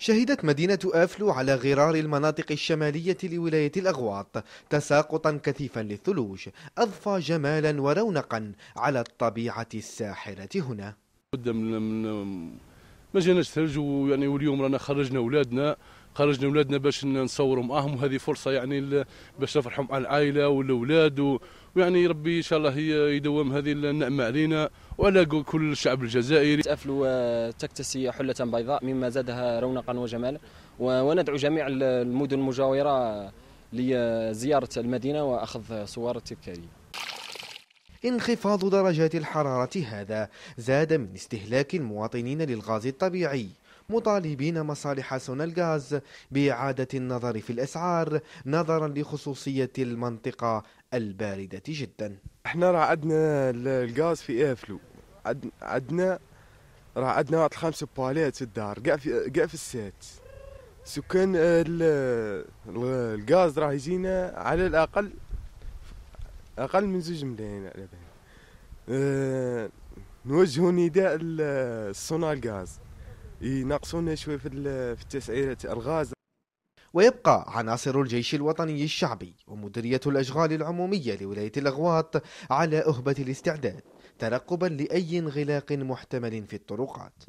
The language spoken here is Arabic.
شهدت مدينة آفلو على غرار المناطق الشمالية لولاية الأغواط تساقطا كثيفا للثلوج أضفى جمالا ورونقا على الطبيعة الساحرة هنا من ما جيناش ثلج ويعني واليوم رانا خرجنا اولادنا خرجنا اولادنا باش نصوروا معاهم آه، وهذه فرصه يعني باش نفرحوا مع العائله والاولاد ويعني ربي ان شاء الله يدوم هذه النعمه علينا وعلى كل الشعب الجزائري أفلو آه، تكتسي حلة بيضاء مما زادها رونقا وجمالا وندعو جميع المدن المجاورة لزيارة المدينة وأخذ صور تذكارية انخفاض درجات الحرارة هذا زاد من استهلاك المواطنين للغاز الطبيعي مطالبين مصالح سونا الغاز بإعادة النظر في الأسعار نظرا لخصوصية المنطقة الباردة جدا احنا راه عندنا الغاز في افلو عندنا راه عندنا واحد الخمس بواليت في الدار كاع في كاع في السات سكان الغاز راه يجينا على الاقل اقل من زوج ملايين على بالي نوجه آه، نوجهوا نداء الصناع الغاز يناقصونا شوي في في التسعيره الغاز ويبقى عناصر الجيش الوطني الشعبي ومديرية الأشغال العمومية لولاية الأغواط على أهبة الاستعداد ترقبا لأي انغلاق محتمل في الطرقات